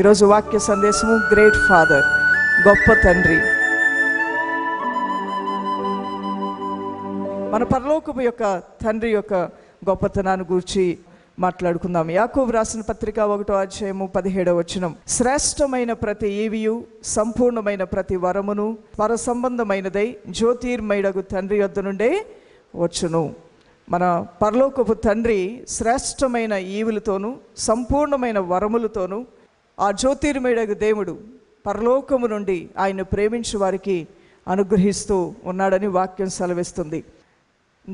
ఈరోజు వాక్య సందేశము గ్రేట్ ఫాదర్ గొప్ప తండ్రి మన పరలోకపు యొక్క తండ్రి యొక్క గొప్పతనాన్ని గురించి మాట్లాడుకుందాం యాకూబ్ రాసిన పత్రిక ఒకటో అధ్యాయము పదిహేడవ వచనం శ్రేష్టమైన ప్రతి ఈవియు సంపూర్ణమైన ప్రతి వరమును పర సంబంధమైనదై జ్యోతిర్మయుడగు తండ్రి యొద్ద నుండే వచ్చును మన పరలోకపు తండ్రి శ్రేష్టమైన ఈవులతోనూ సంపూర్ణమైన వరములతోనూ ఆ జ్యోతిర్మయుడగు దేవుడు పరలోకము నుండి ఆయన ప్రేమించు వారికి అనుగ్రహిస్తూ ఉన్నాడని వాక్యం సెలవిస్తుంది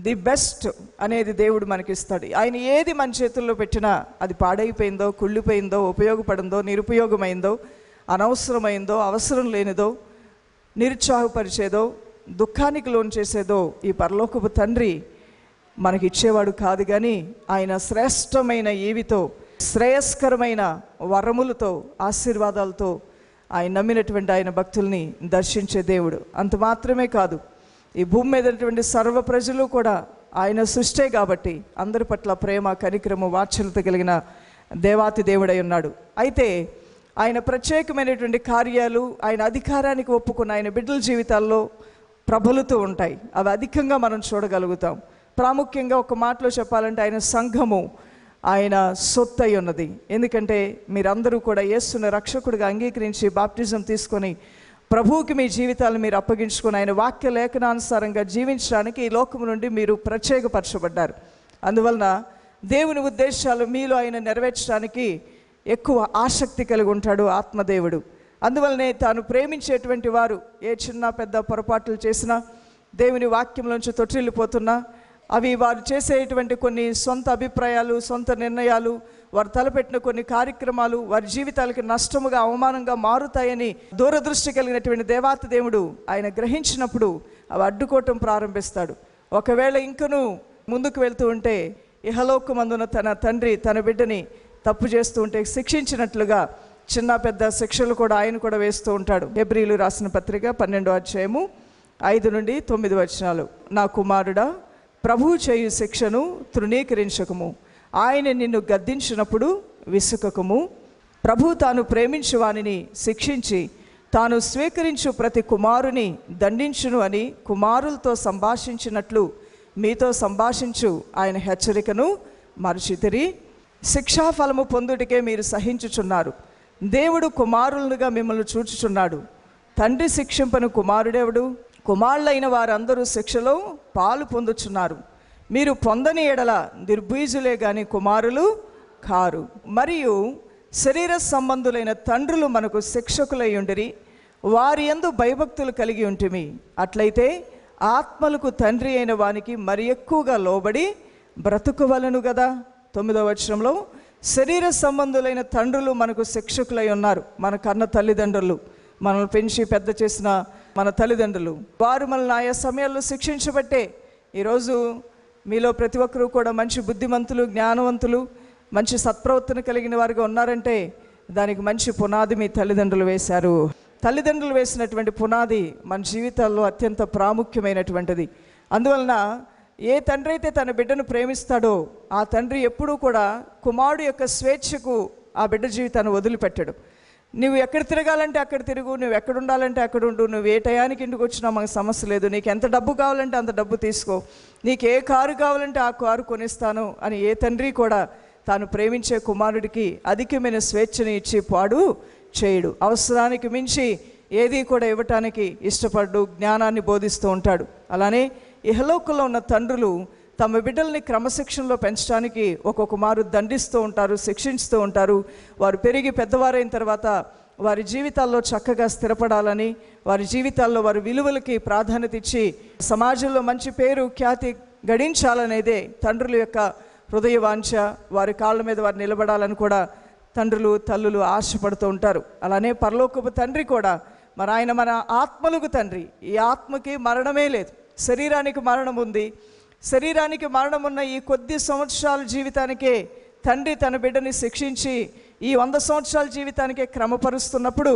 ది బెస్ట్ అనేది దేవుడు మనకిస్తాడు ఆయన ఏది మన చేతుల్లో పెట్టినా అది పాడైపోయిందో కుళ్ళిపోయిందో ఉపయోగపడిందో నిరుపయోగమైందో అనవసరమైందో అవసరం లేనిదో నిరుత్సాహపరిచేదో దుఃఖానికి లోన్ చేసేదో ఈ పరలోకపు తండ్రి మనకిచ్చేవాడు కాదు కానీ ఆయన శ్రేష్టమైన ఏవితో శ్రేయస్కరమైన వరములతో ఆశీర్వాదాలతో ఆయన నమ్మినటువంటి ఆయన భక్తుల్ని దర్శించే దేవుడు అంత మాత్రమే కాదు ఈ భూమి మీద సర్వ ప్రజలు కూడా ఆయన సృష్టే కాబట్టి అందరి పట్ల ప్రేమ కనిక్రమం వాత్సల్యత కలిగిన దేవాతి దేవుడై ఉన్నాడు అయితే ఆయన ప్రత్యేకమైనటువంటి కార్యాలు ఆయన అధికారానికి ఒప్పుకున్న ఆయన బిడ్డల జీవితాల్లో ప్రబలుతూ ఉంటాయి అవి అధికంగా మనం చూడగలుగుతాం ప్రాముఖ్యంగా ఒక మాటలో చెప్పాలంటే ఆయన సంఘము ఆయన సొత్తై ఉన్నది ఎందుకంటే మీరందరూ కూడా ఏస్తున్న రక్షకుడిగా అంగీకరించి బాప్టిజం తీసుకొని ప్రభువుకి మీ జీవితాలు మీరు అప్పగించుకుని ఆయన వాక్య లేఖనానుసారంగా జీవించడానికి ఈ లోకం నుండి మీరు ప్రత్యేకపరచబడ్డారు అందువలన దేవుని ఉద్దేశాలు మీలో ఆయన నెరవేర్చడానికి ఎక్కువ ఆసక్తి కలిగి ఉంటాడు ఆత్మదేవుడు అందువలనే తాను ప్రేమించేటువంటి వారు ఏ చిన్న పెద్ద పొరపాట్లు చేసినా దేవుని వాక్యంలోంచి తొట్టిల్లిపోతున్నా అవి వారు చేసేటువంటి కొన్ని సొంత అభిప్రాయాలు సొంత నిర్ణయాలు వారు తలపెట్టిన కొన్ని కార్యక్రమాలు వారి జీవితాలకి నష్టముగా అవమానంగా మారుతాయని దూరదృష్టి కలిగినటువంటి దేవాత దేవుడు ఆయన గ్రహించినప్పుడు అవి అడ్డుకోవటం ప్రారంభిస్తాడు ఒకవేళ ఇంకను ముందుకు వెళ్తూ ఉంటే ఇహలోకమందున తన తండ్రి తన బిడ్డని తప్పు చేస్తూ ఉంటే శిక్షించినట్లుగా చిన్న పెద్ద శిక్షలు కూడా ఆయన కూడా వేస్తూ ఉంటాడు ఎబ్రిలు రాసిన పత్రిక పన్నెండో అధ్యాయము ఐదు నుండి తొమ్మిది వచనాలు నా కుమారుడా ప్రభువు చేయు శిక్షను తృణీకరించకము ఆయన నిన్ను గద్దించినప్పుడు విసుకకము ప్రభు తాను ప్రేమించు వానిని శిక్షించి తాను స్వీకరించు ప్రతి కుమారుని దండించును అని కుమారులతో సంభాషించినట్లు మీతో సంభాషించు ఆయన హెచ్చరికను మరచితిరి శిక్షాఫలము పొందుటికే మీరు సహించుచున్నారు దేవుడు కుమారులుగా మిమ్మల్ని చూచుచున్నాడు తండ్రి శిక్షింపను కుమారుడేవుడు కుమారులైన వారందరూ శిక్షలో పాలు పొందుచున్నారు మీరు పొందని ఎడల నిర్భీజులే గాని కుమారులు కారు మరియు శరీర సంబంధులైన తండ్రులు మనకు శిక్షకులై ఉండిరి వారి ఎందు భయభక్తులు కలిగి ఉంటుమి అట్లయితే ఆత్మలకు తండ్రి అయిన వానికి మరి ఎక్కువగా లోబడి బ్రతుకువలను కదా తొమ్మిదవ వచనంలో శరీర సంబంధులైన తండ్రులు మనకు శిక్షకులై ఉన్నారు మన కన్న తల్లిదండ్రులు మనల్ని పెంచి పెద్ద చేసిన మన తల్లిదండ్రులు వారు మనల్ని ఆయా సమయాల్లో శిక్షించబట్టే ఈరోజు మీలో ప్రతి ఒక్కరూ కూడా మంచి బుద్ధిమంతులు జ్ఞానవంతులు మంచి సత్ప్రవర్తన కలిగిన వారిగా ఉన్నారంటే దానికి మంచి పునాది మీ తల్లిదండ్రులు వేశారు తల్లిదండ్రులు వేసినటువంటి పునాది మన జీవితాల్లో అత్యంత ప్రాముఖ్యమైనటువంటిది అందువలన ఏ తండ్రి అయితే తన బిడ్డను ప్రేమిస్తాడో ఆ తండ్రి ఎప్పుడూ కూడా కుమారుడు యొక్క స్వేచ్ఛకు ఆ బిడ్డ జీవితాన్ని వదిలిపెట్టడు నువ్వు ఎక్కడ తిరగాలంటే అక్కడ తిరుగు నువ్వు ఎక్కడ ఉండాలంటే అక్కడ ఉండు నువ్వు ఏ టయానికి ఇంటికి వచ్చినా మాకు సమస్య లేదు నీకు ఎంత డబ్బు కావాలంటే అంత డబ్బు తీసుకో నీకు ఏ కారు కావాలంటే ఆ కారు కొనిస్తాను అని ఏ తండ్రి కూడా తాను ప్రేమించే కుమారుడికి అధికమైన స్వేచ్ఛను ఇచ్చి పాడు చేయడు అవసరానికి మించి ఏది కూడా ఇవ్వటానికి ఇష్టపడ్డు జ్ఞానాన్ని బోధిస్తూ ఉంటాడు అలానే ఇహలోకంలో ఉన్న తండ్రులు తమ బిడ్డల్ని క్రమశిక్షణలో పెంచడానికి ఒక్కొక్కమారు దండిస్తూ ఉంటారు శిక్షిస్తూ ఉంటారు వారు పెరిగి పెద్దవారైన తర్వాత వారి జీవితాల్లో చక్కగా స్థిరపడాలని వారి జీవితాల్లో వారి విలువలకి ప్రాధాన్యత ఇచ్చి సమాజంలో మంచి పేరు ఖ్యాతి గడించాలనేదే తండ్రుల యొక్క హృదయ వాంఛ వారి కాళ్ళ మీద వారు నిలబడాలని కూడా తండ్రులు తల్లులు ఆశపడుతూ ఉంటారు అలానే పరలోకపు తండ్రి కూడా మరి ఆయన మన ఆత్మలకు తండ్రి ఈ ఆత్మకి మరణమే లేదు శరీరానికి మరణం ఉంది శరీరానికి మరణం ఉన్న ఈ కొద్ది సంవత్సరాల జీవితానికే తండ్రి తన బిడ్డని శిక్షించి ఈ వంద సంవత్సరాల జీవితానికే క్రమపరుస్తున్నప్పుడు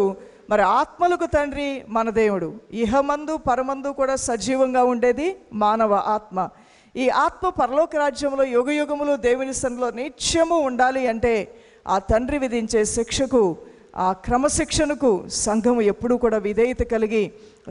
మరి ఆత్మలకు తండ్రి మన దేవుడు ఇహమందు పరమందు కూడా సజీవంగా ఉండేది మానవ ఆత్మ ఈ ఆత్మ పరలోక రాజ్యంలో యుగయుగములు దేవుని సన్నిలో నిత్యము ఉండాలి అంటే ఆ తండ్రి విధించే శిక్షకు ఆ క్రమశిక్షణకు సంఘము ఎప్పుడూ కూడా విధేయత కలిగి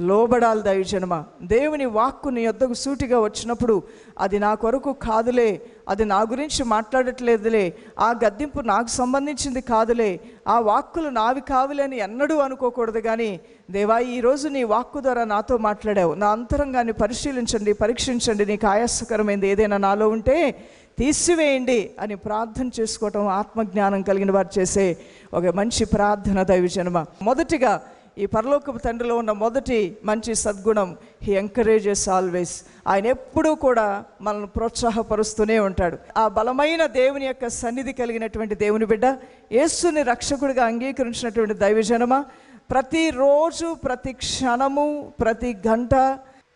లోబడాలి దయజనమ దేవుని వాక్కు నీ వద్దకు సూటిగా వచ్చినప్పుడు అది నా కొరకు కాదులే అది నా గురించి మాట్లాడట్లేదులే ఆ గద్దెంపు నాకు సంబంధించింది కాదులే ఆ వాక్కులు నావి అని ఎన్నడూ అనుకోకూడదు కానీ దేవా ఈరోజు నీ వాక్కు ద్వారా నాతో మాట్లాడావు నా అంతరంగాన్ని పరిశీలించండి పరీక్షించండి నీకు ఆయాసకరమైంది ఏదైనా నాలో ఉంటే తీసివేయండి అని ప్రార్థన చేసుకోవటం ఆత్మజ్ఞానం కలిగిన వారు చేసే ఒక మంచి ప్రార్థన దైవజన్మ మొదటిగా ఈ పరలోకపు తండ్రిలో ఉన్న మొదటి మంచి సద్గుణం హీ ఎంకరేజెస్ ఆల్వేస్ ఆయన ఎప్పుడూ కూడా మనల్ని ప్రోత్సాహపరుస్తూనే ఉంటాడు ఆ బలమైన దేవుని యొక్క సన్నిధి కలిగినటువంటి దేవుని బిడ్డ యేసుని రక్షకుడిగా అంగీకరించినటువంటి దైవజనమ ప్రతిరోజు ప్రతి క్షణము ప్రతి గంట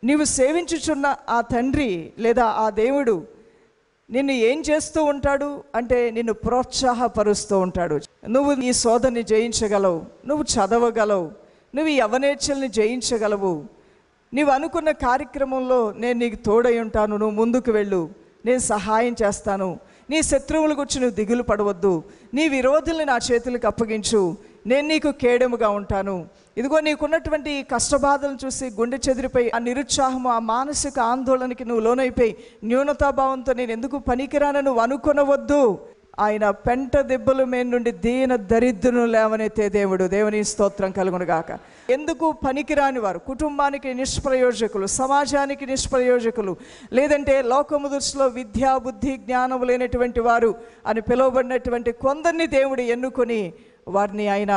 నీవు సేవించుచున్న ఆ తండ్రి లేదా ఆ దేవుడు నిన్ను ఏం చేస్తూ ఉంటాడు అంటే నిన్ను ప్రోత్సాహపరుస్తూ ఉంటాడు నువ్వు ఈ శోధని జయించగలవు నువ్వు చదవగలవు నువ్వు యవనేచ్ఛల్ని జయించగలవు నీవు అనుకున్న కార్యక్రమంలో నేను నీకు తోడై ఉంటాను నువ్వు ముందుకు వెళ్ళు నేను సహాయం చేస్తాను నీ శత్రువుల గురించి నువ్వు దిగులు పడవద్దు నీ విరోధుల్ని నా చేతులకు అప్పగించు నేను నీకు కేడముగా ఉంటాను ఇదిగో నీకున్నటువంటి ఈ కష్టబాధలను చూసి గుండె చెదిరిపోయి ఆ నిరుత్సాహము ఆ మానసిక ఆందోళనకి నువ్వు లోనైపోయి న్యూనతాభావంతో నేను ఎందుకు పనికిరానని నువ్వు అనుకునవద్దు ఆయన పెంట దెబ్బల మీద నుండి దీన దరిద్రను లేవనైతే దేవుడు దేవుని స్తోత్రం కలుగునుగాక ఎందుకు పనికిరాని వారు కుటుంబానికి నిష్ప్రయోజకులు సమాజానికి నిష్ప్రయోజకులు లేదంటే లోకము దృష్టిలో విద్యా బుద్ధి జ్ఞానము లేనటువంటి వారు అని పిలువబడినటువంటి కొందరిని దేవుడు ఎన్నుకొని వారిని ఆయన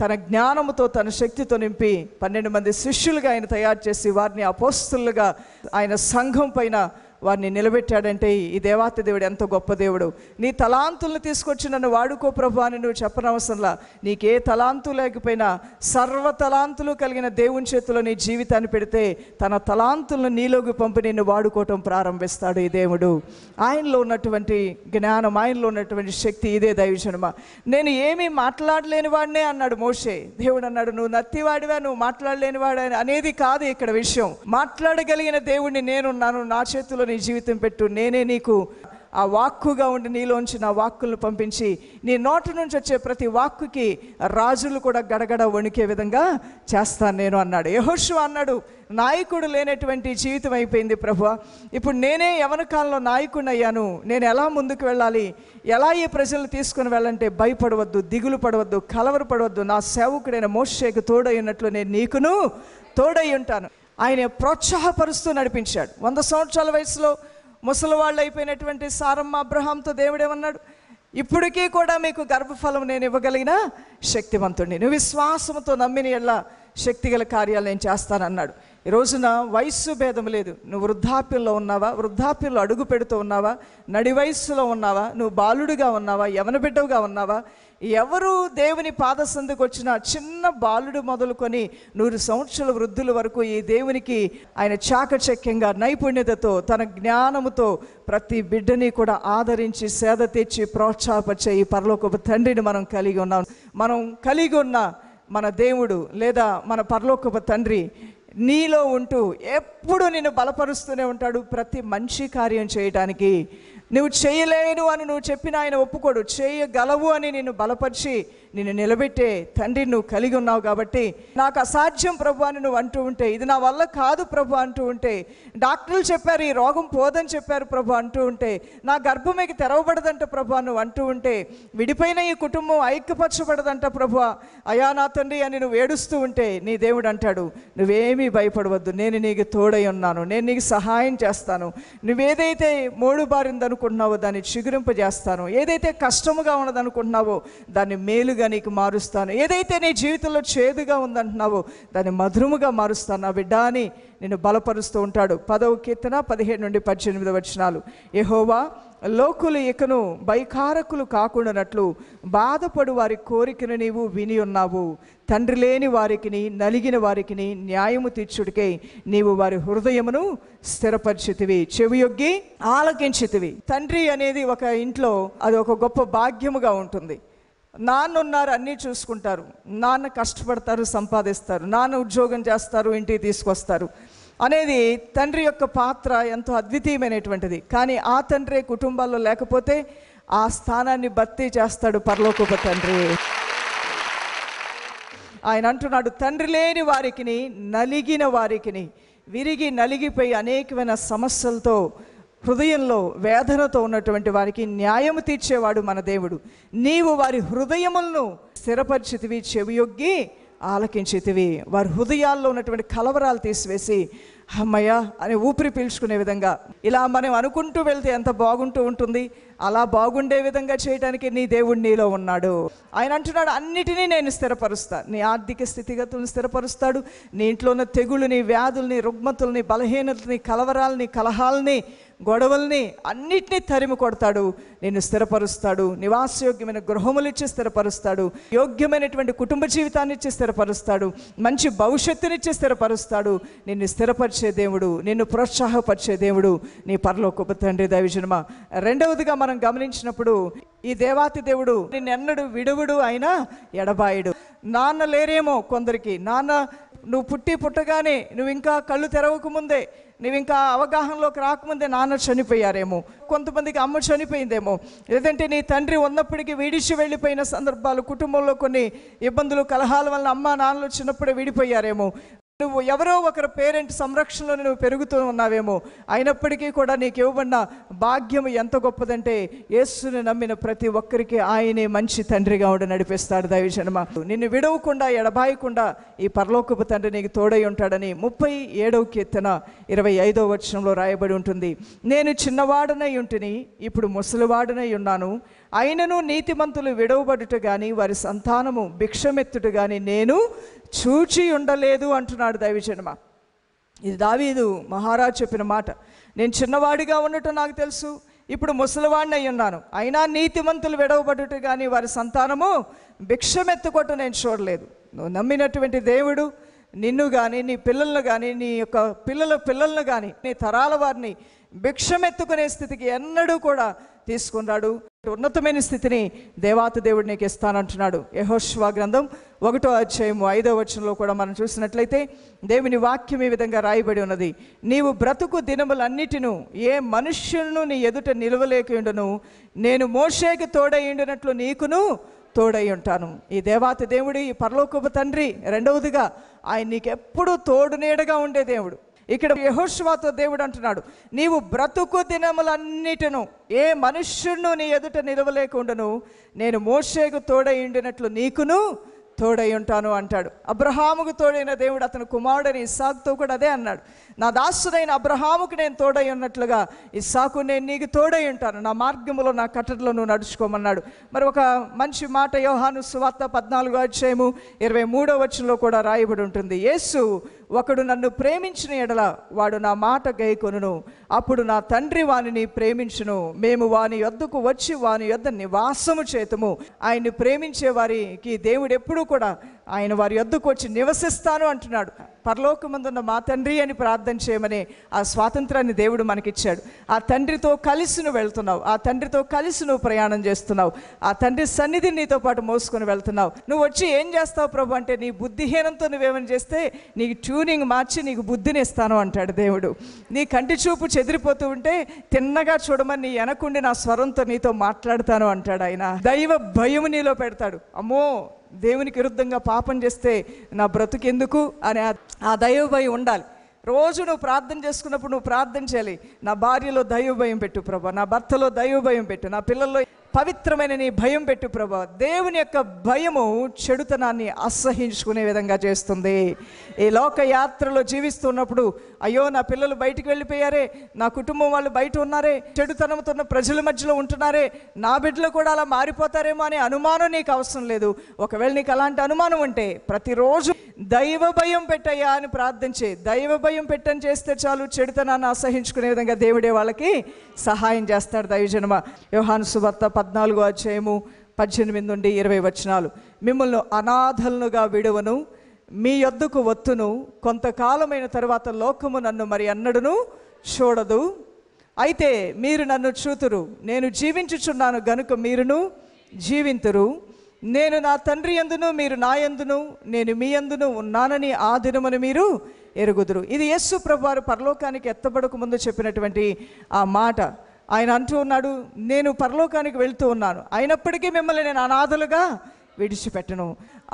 తన జ్ఞానముతో తన శక్తితో నింపి పన్నెండు మంది శిష్యులుగా ఆయన తయారు చేసి వారిని అపోస్తులుగా ఆయన సంఘం పైన వారిని నిలబెట్టాడంటే ఈ దేవాత దేవుడు ఎంత గొప్ప దేవుడు నీ తలాంతులను తీసుకొచ్చి నన్ను వాడుకో ప్రభు అని నువ్వు చెప్పనవసరంలా నీకే తలాంతు లేకపోయినా సర్వ తలాంతులు కలిగిన దేవుని చేతిలో నీ జీవితాన్ని పెడితే తన తలాంతులను నీలోకి పంపి నిన్ను వాడుకోవటం ప్రారంభిస్తాడు ఈ దేవుడు ఆయనలో ఉన్నటువంటి జ్ఞానం ఆయనలో ఉన్నటువంటి శక్తి ఇదే దైవజనమా నేను ఏమీ మాట్లాడలేని వాడినే అన్నాడు మోషే దేవుడు అన్నాడు నువ్వు నత్తివాడివా నువ్వు మాట్లాడలేని వాడు అనేది కాదు ఇక్కడ విషయం మాట్లాడగలిగిన దేవుడిని నేనున్నాను నా చేతిలో నీ జీవితం పెట్టు నేనే నీకు ఆ వాక్కుగా ఉండి నీలోంచి నా వాక్కులను పంపించి నీ నోటి నుంచి వచ్చే ప్రతి వాక్కుకి రాజులు కూడా గడగడ వణికే విధంగా చేస్తాను నేను అన్నాడు యహోషు అన్నాడు నాయకుడు లేనటువంటి జీవితం అయిపోయింది ప్రభు ఇప్పుడు నేనే యవన కాలంలో నాయకుడిని అయ్యాను నేను ఎలా ముందుకు వెళ్ళాలి ఎలా ఈ ప్రజలు తీసుకుని వెళ్ళంటే భయపడవద్దు దిగులు పడవద్దు కలవరపడవద్దు నా సేవకుడైన మోషేకు తోడైనట్లు నేను నీకును తోడై ఉంటాను ఆయన ప్రోత్సాహపరుస్తూ నడిపించాడు వంద సంవత్సరాల వయసులో ముసలివాళ్ళు అయిపోయినటువంటి సారమ్మ అబ్రహాంతో దేవుడేమన్నాడు ఇప్పటికీ కూడా మీకు గర్భఫలం నేను ఇవ్వగలిగిన శక్తివంతుడిని నువ్వు విశ్వాసంతో నమ్మిన ఎలా శక్తిగల కార్యాలు నేను చేస్తానన్నాడు ఈ రోజున వయస్సు భేదం లేదు నువ్వు వృద్ధాప్యంలో ఉన్నావా వృద్ధాప్యంలో అడుగు పెడుతూ ఉన్నావా నడి వయస్సులో ఉన్నావా నువ్వు బాలుడిగా ఉన్నావా యవన బిడ్డవుగా ఉన్నావా ఎవరు దేవుని పాదసందుకు వచ్చిన చిన్న బాలుడు మొదలుకొని నూరు సంవత్సరాల వృద్ధుల వరకు ఈ దేవునికి ఆయన చాకచక్యంగా నైపుణ్యతతో తన జ్ఞానముతో ప్రతి బిడ్డని కూడా ఆదరించి సేద తెచ్చి ప్రోత్సాహపరిచే ఈ పరలోకపు తండ్రిని మనం కలిగి ఉన్నాం మనం కలిగి ఉన్న మన దేవుడు లేదా మన పరలోకపు తండ్రి నీలో ఉంటూ ఎప్పుడు నిన్ను బలపరుస్తూనే ఉంటాడు ప్రతి మంచి కార్యం చేయటానికి నువ్వు చేయలేను అని నువ్వు చెప్పిన ఆయన ఒప్పుకోడు చేయగలవు అని నిన్ను బలపరిచి నిన్ను నిలబెట్టే తండ్రి నువ్వు కలిగి ఉన్నావు కాబట్టి నాకు అసాధ్యం ప్రభు అని నువ్వు అంటూ ఉంటే ఇది నా వల్ల కాదు ప్రభు అంటూ ఉంటే డాక్టర్లు చెప్పారు ఈ రోగం పోదని చెప్పారు ప్రభు అంటూ ఉంటే నా మీకు తెరవబడదంట ప్రభు నువ్వు అంటూ ఉంటే విడిపోయిన ఈ కుటుంబం ఐక్యపరచబడదంట ప్రభు అయా నా తండ్రి అని నువ్వు ఏడుస్తూ ఉంటే నీ దేవుడు అంటాడు నువ్వేమీ భయపడవద్దు నేను నీకు తోడై ఉన్నాను నేను నీకు సహాయం చేస్తాను నువ్వేదైతే మూడు బారిందను అనుకుంటున్నావో దాన్ని చిగురింపజేస్తాను ఏదైతే కష్టముగా ఉన్నదనుకుంటున్నావో దాన్ని మేలుగా నీకు మారుస్తాను ఏదైతే నీ జీవితంలో చేదుగా ఉందంటున్నావో దాన్ని మధురముగా మారుస్తాను ఆ బిడ్డ అని నేను బలపరుస్తూ ఉంటాడు పదవ కీర్తన పదిహేడు నుండి పద్దెనిమిది వచ్చినాలు ఎహోవా లోకులు ఇకను బైకారకులు కాకుండానట్లు బాధపడు వారి కోరికను నీవు విని ఉన్నావు తండ్రి లేని వారికిని నలిగిన వారికిని న్యాయము తీర్చుడికే నీవు వారి హృదయమును స్థిరపరిచితివి చెవియొగ్గి ఆలకించితివి తండ్రి అనేది ఒక ఇంట్లో అది ఒక గొప్ప భాగ్యముగా ఉంటుంది నాన్న ఉన్నారు అన్నీ చూసుకుంటారు నాన్న కష్టపడతారు సంపాదిస్తారు నాన్న ఉద్యోగం చేస్తారు ఇంటికి తీసుకొస్తారు అనేది తండ్రి యొక్క పాత్ర ఎంతో అద్వితీయమైనటువంటిది కానీ ఆ తండ్రి కుటుంబాల్లో లేకపోతే ఆ స్థానాన్ని భర్తీ చేస్తాడు పరలోకపు తండ్రి ఆయన అంటున్నాడు తండ్రి లేని వారికిని నలిగిన వారికిని విరిగి నలిగిపోయి అనేకమైన సమస్యలతో హృదయంలో వేదనతో ఉన్నటువంటి వారికి న్యాయం తీర్చేవాడు మన దేవుడు నీవు వారి హృదయములను స్థిరపరిచితివి చెవియొగ్గి ఆలకించితివి వారి హృదయాల్లో ఉన్నటువంటి కలవరాలు తీసివేసి అమ్మయ్య అని ఊపిరి పీల్చుకునే విధంగా ఇలా మనం అనుకుంటూ వెళ్తే ఎంత బాగుంటూ ఉంటుంది అలా బాగుండే విధంగా చేయడానికి నీ దేవుడు నీలో ఉన్నాడు ఆయన అంటున్నాడు అన్నిటినీ నేను స్థిరపరుస్తాను నీ ఆర్థిక స్థితిగతులను స్థిరపరుస్తాడు నీ ఇంట్లో ఉన్న తెగులు నీ వ్యాధుల్ని రుగ్మతుల్ని బలహీనతని కలవరాలని కలహాలని గొడవల్ని అన్నిటినీ తరిమి కొడతాడు నేను స్థిరపరుస్తాడు నివాసయోగ్యమైన గృహములు ఇచ్చి స్థిరపరుస్తాడు యోగ్యమైనటువంటి కుటుంబ జీవితాన్ని ఇచ్చి స్థిరపరుస్తాడు మంచి భవిష్యత్తునిచ్చి స్థిరపరుస్తాడు నిన్ను స్థిరపరిచే దేవుడు నిన్ను ప్రోత్సాహపరిచే దేవుడు నీ గొప్ప తండ్రి దైవజన్మ రెండవదిగా మనం గమనించినప్పుడు ఈ దేవాతి దేవుడు నిన్నెన్నడు విడువుడు అయినా ఎడబాయుడు నాన్న లేరేమో కొందరికి నాన్న నువ్వు పుట్టి పుట్టగానే నువ్వు ఇంకా కళ్ళు తెరవకముందే నువ్వు ఇంకా అవగాహనలోకి రాకముందే నాన్న చనిపోయారేమో కొంతమందికి అమ్మ చనిపోయిందేమో లేదంటే నీ తండ్రి ఉన్నప్పటికీ విడిచి వెళ్ళిపోయిన సందర్భాలు కుటుంబంలో కొన్ని ఇబ్బందులు కలహాల వల్ల అమ్మ నాన్నలు చిన్నప్పుడే విడిపోయారేమో నువ్వు ఎవరో ఒకరి పేరెంట్ సంరక్షణలో నువ్వు పెరుగుతూ ఉన్నావేమో అయినప్పటికీ కూడా నీకు ఇవ్వబడిన భాగ్యం ఎంత గొప్పదంటే యేసుని నమ్మిన ప్రతి ఒక్కరికి ఆయనే మంచి తండ్రిగా ఉండి నడిపిస్తాడు జన్మ నిన్ను విడవకుండా ఎడబాయకుండా ఈ పరలోకపు తండ్రి నీకు తోడై ఉంటాడని ముప్పై ఏడవ కీర్తన ఇరవై ఐదవ వచనంలో రాయబడి ఉంటుంది నేను చిన్నవాడనై ఉంటిని ఇప్పుడు ముసలివాడనై ఉన్నాను అయినను నీతిమంతులు విడవబడుట కానీ వారి సంతానము భిక్షమెత్తుట కానీ నేను చూచి ఉండలేదు అంటున్నాడు దైవజనమ ఇది దావీదు మహారాజు చెప్పిన మాట నేను చిన్నవాడిగా ఉండటం నాకు తెలుసు ఇప్పుడు ముసలివాడిని అయి ఉన్నాను అయినా నీతిమంతులు విడవబడుట కానీ వారి సంతానము భిక్షమెత్తుకోట నేను చూడలేదు నువ్వు నమ్మినటువంటి దేవుడు నిన్ను కానీ నీ పిల్లలను కానీ నీ యొక్క పిల్లల పిల్లలను కానీ నీ తరాల వారిని భిక్షమెత్తుకునే స్థితికి ఎన్నడూ కూడా తీసుకున్నాడు ఉన్నతమైన స్థితిని దేవాత దేవుడు నీకు ఇస్తానంటున్నాడు యహోష్వా గ్రంథం ఒకటో అధ్యాయము ఐదో వచనంలో కూడా మనం చూసినట్లయితే దేవుని వాక్యం ఈ విధంగా రాయబడి ఉన్నది నీవు బ్రతుకు దినములన్నిటిను ఏ మనుష్యులను నీ ఎదుట నిలవలేకుండును నేను మోషేకి తోడైండినట్లు నీకును తోడై ఉంటాను ఈ దేవాత దేవుడు ఈ పరలోకపు తండ్రి రెండవదిగా ఆయన నీకు ఎప్పుడూ తోడు నీడగా ఉండే దేవుడు ఇక్కడ యహోశ్వాతో దేవుడు అంటున్నాడు నీవు బ్రతుకు దినములన్నిటిను ఏ మనుష్యును నీ ఎదుట నిలవలేకుండాను నేను మోషేకు తోడై ఉండినట్లు నీకును తోడై ఉంటాను అంటాడు అబ్రహాముకు తోడైన దేవుడు అతను కుమారుడని ఇసాక్తో కూడా అదే అన్నాడు నా దాసుడైన అబ్రహాముకు నేను తోడై ఉన్నట్లుగా ఈ సాకు నేను నీకు తోడై ఉంటాను నా మార్గములో నా కట్టడిలో నువ్వు నడుచుకోమన్నాడు మరి ఒక మంచి మాట యోహాను సువార్త పద్నాలుగు అధ్యాయము ఇరవై మూడో వచ్చంలో కూడా రాయబడి ఉంటుంది యేసు ఒకడు నన్ను ప్రేమించిన ఎడల వాడు నా మాట గైకొనును అప్పుడు నా తండ్రి వానిని ప్రేమించును మేము వాని యొద్దకు వచ్చి వాని యొద్ద నివాసము చేతము ఆయన్ని ప్రేమించే వారికి దేవుడు ఎప్పుడూ కూడా ఆయన వారి వద్దకు వచ్చి నివసిస్తాను అంటున్నాడు పరలోకమందున్న మా తండ్రి అని ప్రార్థన చేయమని ఆ స్వాతంత్రాన్ని దేవుడు మనకిచ్చాడు ఆ తండ్రితో కలిసి నువ్వు వెళ్తున్నావు ఆ తండ్రితో కలిసి నువ్వు ప్రయాణం చేస్తున్నావు ఆ తండ్రి సన్నిధిని నీతో పాటు మోసుకొని వెళ్తున్నావు నువ్వు వచ్చి ఏం చేస్తావు ప్రభు అంటే నీ బుద్ధిహీనంతో నువ్వేమని చేస్తే నీకు ట్యూనింగ్ మార్చి నీకు బుద్ధిని ఇస్తాను అంటాడు దేవుడు నీ కంటి చూపు చెదిరిపోతూ ఉంటే తిన్నగా చూడమని నీ వెనకుండి నా స్వరంతో నీతో మాట్లాడతాను అంటాడు ఆయన దైవ భయము నీలో పెడతాడు అమ్మో దేవునికి విరుద్ధంగా పాపం చేస్తే నా బ్రతుకెందుకు అని ఆ దైవభయం ఉండాలి రోజు నువ్వు ప్రార్థన చేసుకున్నప్పుడు నువ్వు ప్రార్థన చేయాలి నా భార్యలో దైవభయం పెట్టు ప్రభా నా భర్తలో దైవభయం పెట్టు నా పిల్లల్లో పవిత్రమైన నీ భయం పెట్టు ప్రభా దేవుని యొక్క భయము చెడుతనాన్ని అసహించుకునే విధంగా చేస్తుంది ఈ లోక యాత్రలో జీవిస్తున్నప్పుడు అయ్యో నా పిల్లలు బయటికి వెళ్ళిపోయారే నా కుటుంబం వాళ్ళు బయట ఉన్నారే చెడుతనంతో ఉన్న ప్రజల మధ్యలో ఉంటున్నారే నా బిడ్డలు కూడా అలా మారిపోతారేమో అనే అనుమానం నీకు అవసరం లేదు ఒకవేళ నీకు అలాంటి అనుమానం ఉంటే ప్రతిరోజు దైవ భయం పెట్టయ్యా అని ప్రార్థించే దైవ భయం పెట్టని చేస్తే చాలు చెడుతనాన్ని అసహించుకునే విధంగా దేవుడే వాళ్ళకి సహాయం చేస్తాడు దైవజనమ యోహాను సుభర్త పద్నాలుగో అధ్యాయము పద్దెనిమిది నుండి ఇరవై వచనాలు మిమ్మల్ని అనాథలనుగా విడవను మీ యొద్దకు వత్తును కొంతకాలమైన తర్వాత లోకము నన్ను మరి అన్నడును చూడదు అయితే మీరు నన్ను చూతురు నేను జీవించుచున్నాను గనుక మీరును జీవింతురు నేను నా తండ్రి ఎందును మీరు నా ఎందును నేను మీ ఎందును ఉన్నానని ఆ దినమును మీరు ఎరుగుదురు ఇది యస్సు ప్రభు వారు పరలోకానికి ఎత్తబడక ముందు చెప్పినటువంటి ఆ మాట ఆయన అంటూ ఉన్నాడు నేను పరలోకానికి వెళ్తూ ఉన్నాను అయినప్పటికీ మిమ్మల్ని నేను అనాథలుగా విడిచిపెట్టను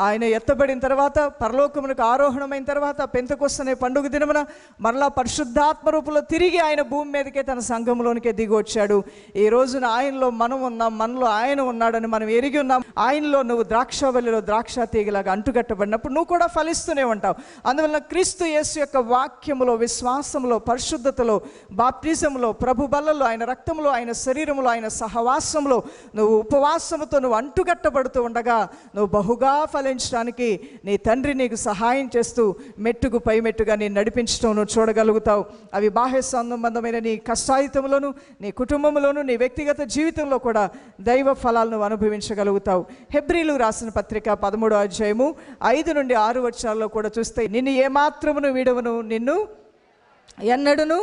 ఆయన ఎత్తబడిన తర్వాత పరలోకమునకు ఆరోహణమైన తర్వాత పెంతకొస్తనే పండుగ దినమున మరలా పరిశుద్ధాత్మ రూపంలో తిరిగి ఆయన భూమి మీదకే తన సంఘంలోనికే దిగి వచ్చాడు ఈ రోజున ఆయనలో మనం ఉన్నాం మనలో ఆయన ఉన్నాడని మనం ఎరిగి ఉన్నాం ఆయనలో నువ్వు ద్రాక్షవల్లిలో ద్రాక్ష తీగలాగా అంటుకట్టబడినప్పుడు నువ్వు కూడా ఫలిస్తూనే ఉంటావు అందువల్ల క్రీస్తు యేసు యొక్క వాక్యములో విశ్వాసంలో పరిశుద్ధతలో బాప్టిజంలో ప్రభు బలలో ఆయన రక్తంలో ఆయన శరీరంలో ఆయన సహవాసంలో నువ్వు ఉపవాసముతో నువ్వు అంటుకట్టబడుతూ ఉండగా నువ్వు బహుగా ఫలి పరిపాలించడానికి నీ తండ్రి నీకు సహాయం చేస్తూ మెట్టుకు పై మెట్టుగా నేను నడిపించడం నువ్వు చూడగలుగుతావు అవి బాహ్య సంబంధమైన నీ కష్టాయుతంలోను నీ కుటుంబంలోను నీ వ్యక్తిగత జీవితంలో కూడా దైవ ఫలాలను అనుభవించగలుగుతావు హెబ్రిలు రాసిన పత్రిక పదమూడో అధ్యాయము ఐదు నుండి ఆరు వర్షాల్లో కూడా చూస్తే నిన్ను ఏమాత్రమును వీడవను నిన్ను ఎన్నడును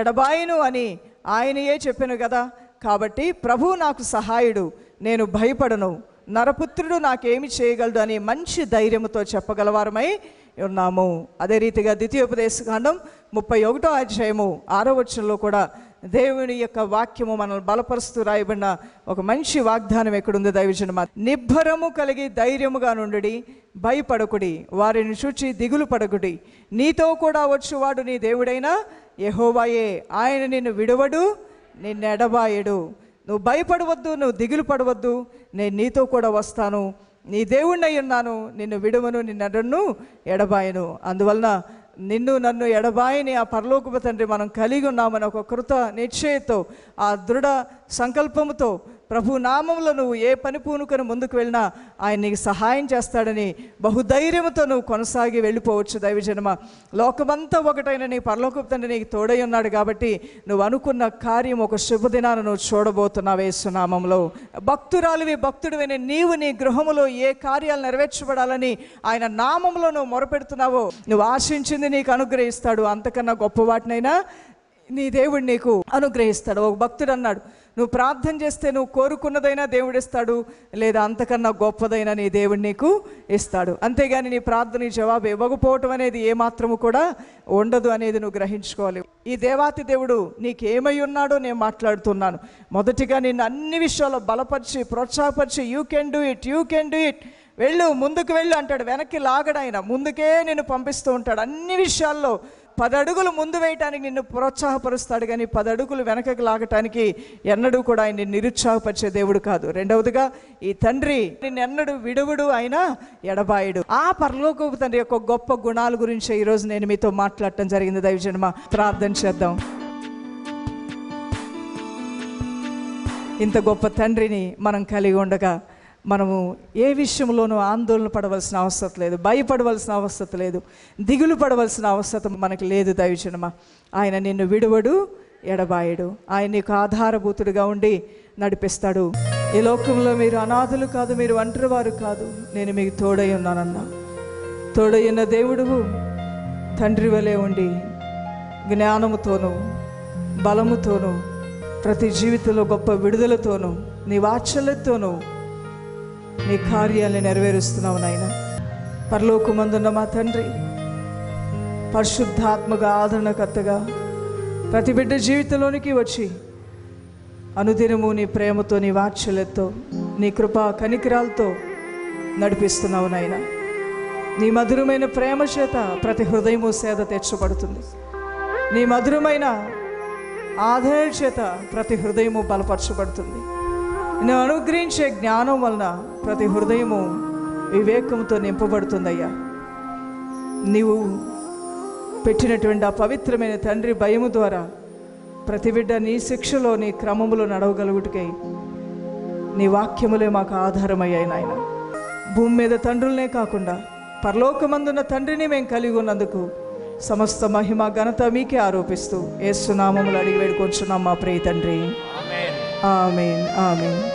ఎడబాయిను అని ఆయనయే చెప్పాను కదా కాబట్టి ప్రభు నాకు సహాయుడు నేను భయపడను నరపుత్రుడు నాకేమి చేయగలడు అనే మంచి ధైర్యంతో చెప్పగలవారమై ఉన్నాము అదే రీతిగా ద్వితీయోపదేశం ముప్పై ఒకటో అధ్యాయము ఆరో వచ్చంలో కూడా దేవుని యొక్క వాక్యము మనల్ని బలపరుస్తూ రాయబడిన ఒక మంచి వాగ్దానం ఎక్కడుంది దైవజనమ నిబ్బరము కలిగి ధైర్యముగా నుండి భయపడకుడి వారిని చూచి దిగులు పడకుడి నీతో కూడా వచ్చువాడు నీ దేవుడైనా యహోవాయే ఆయన నిన్ను విడవడు నిన్నెడబాయడు నువ్వు భయపడవద్దు నువ్వు దిగులు పడవద్దు నేను నీతో కూడా వస్తాను నీ దేవుణ్ణి ఉన్నాను నిన్ను విడువను నిన్నను ఎడబాయను అందువలన నిన్ను నన్ను ఎడబాయిని ఆ పరలోకపు తండ్రి మనం కలిగి ఉన్నామని ఒక కృత నిశ్చయతో ఆ దృఢ సంకల్పముతో ప్రభు నామంలో నువ్వు ఏ పని పూనుకొని ముందుకు వెళ్ళినా ఆయన నీకు సహాయం చేస్తాడని బహుధైర్యంతో నువ్వు కొనసాగి వెళ్ళిపోవచ్చు దైవజనమ లోకమంతా ఒకటైన నీ పరలోకపు నీకు తోడై ఉన్నాడు కాబట్టి నువ్వు అనుకున్న కార్యం ఒక శుభదినాన్ని నువ్వు చూడబోతున్నావు వేసునామంలో భక్తురాలివి భక్తుడివైన నీవు నీ గృహములో ఏ కార్యాలు నెరవేర్చబడాలని ఆయన నామంలో నువ్వు మొరపెడుతున్నావో నువ్వు ఆశించింది నీకు అనుగ్రహిస్తాడు అంతకన్నా గొప్ప వాటినైనా నీ దేవుడు నీకు అనుగ్రహిస్తాడు ఒక భక్తుడు అన్నాడు నువ్వు ప్రార్థన చేస్తే నువ్వు కోరుకున్నదైనా దేవుడు ఇస్తాడు లేదా అంతకన్నా గొప్పదైనా నీ దేవుడు నీకు ఇస్తాడు అంతేగాని నీ ప్రార్థన జవాబు ఇవ్వకపోవటం అనేది ఏమాత్రము కూడా ఉండదు అనేది నువ్వు గ్రహించుకోవాలి ఈ దేవాతి దేవుడు నీకేమై ఉన్నాడో నేను మాట్లాడుతున్నాను మొదటిగా నేను అన్ని విషయాల్లో బలపరిచి ప్రోత్సాహపరిచి you can do it you can do it వెళ్ళు ముందుకు వెళ్ళు అంటాడు వెనక్కి లాగడాయన ముందుకే నేను పంపిస్తూ ఉంటాడు అన్ని విషయాల్లో పదడుగులు ముందు వేయటానికి నిన్ను ప్రోత్సాహపరుస్తాడు కానీ పదడుగులు వెనకకు లాగటానికి ఎన్నడూ కూడా ఆయన నిరుత్సాహపరిచే దేవుడు కాదు రెండవదిగా ఈ తండ్రి నిన్నెన్నడు విడువుడు అయినా ఎడబాయుడు ఆ పరలోకపు తండ్రి యొక్క గొప్ప గుణాల గురించి ఈరోజు నేను మీతో మాట్లాడటం జరిగింది దైవజన్మ ప్రార్థన చేద్దాం ఇంత గొప్ప తండ్రిని మనం కలిగి ఉండగా మనము ఏ విషయంలోనూ ఆందోళన పడవలసిన అవసరం లేదు భయపడవలసిన అవసరం లేదు దిగులు పడవలసిన అవసరం మనకు లేదు దయచనమ ఆయన నిన్ను విడవడు ఎడబాయడు ఆయన నీకు ఆధారభూతుడిగా ఉండి నడిపిస్తాడు ఈ లోకంలో మీరు అనాథులు కాదు మీరు ఒంటరి వారు కాదు నేను మీకు తోడై ఉన్నానన్నా తోడై ఉన్న దేవుడు తండ్రి వలె ఉండి జ్ఞానముతోనూ బలముతోనూ ప్రతి జీవితంలో గొప్ప విడుదలతోనూ నీ వాత్సల్యతోనూ నీ కార్యాలను నెరవేరుస్తున్నావు నాయన పరలోకమందున్న మా తండ్రి పరిశుద్ధాత్మగా ఆదరణకర్తగా ప్రతి బిడ్డ జీవితంలోనికి వచ్చి అనుదినము నీ ప్రేమతో నీ వాత్సల్యతో నీ కృపా కనికిరాలతో నడిపిస్తున్నావు నాయన నీ మధురమైన ప్రేమ చేత ప్రతి హృదయము సేద తెచ్చబడుతుంది నీ మధురమైన ఆదాయ చేత ప్రతి హృదయము బలపరచబడుతుంది నేను అనుగ్రహించే జ్ఞానం వలన ప్రతి హృదయము వివేకంతో నింపబడుతుందయ్యా నీవు పెట్టినటువంటి ఆ పవిత్రమైన తండ్రి భయము ద్వారా ప్రతి బిడ్డ నీ శిక్షలో నీ క్రమములో నడవగలుగుటికై నీ వాక్యములే మాకు ఆధారమయ్యాయి నాయన భూమి మీద తండ్రులనే కాకుండా పరలోకమందున్న తండ్రిని మేము కలిగి ఉన్నందుకు సమస్త మహిమ ఘనత మీకే ఆరోపిస్తూ ఏసునామములు అడిగి వేడుకొంచున్నాం మా ప్రియ తండ్రి Amen. Amen.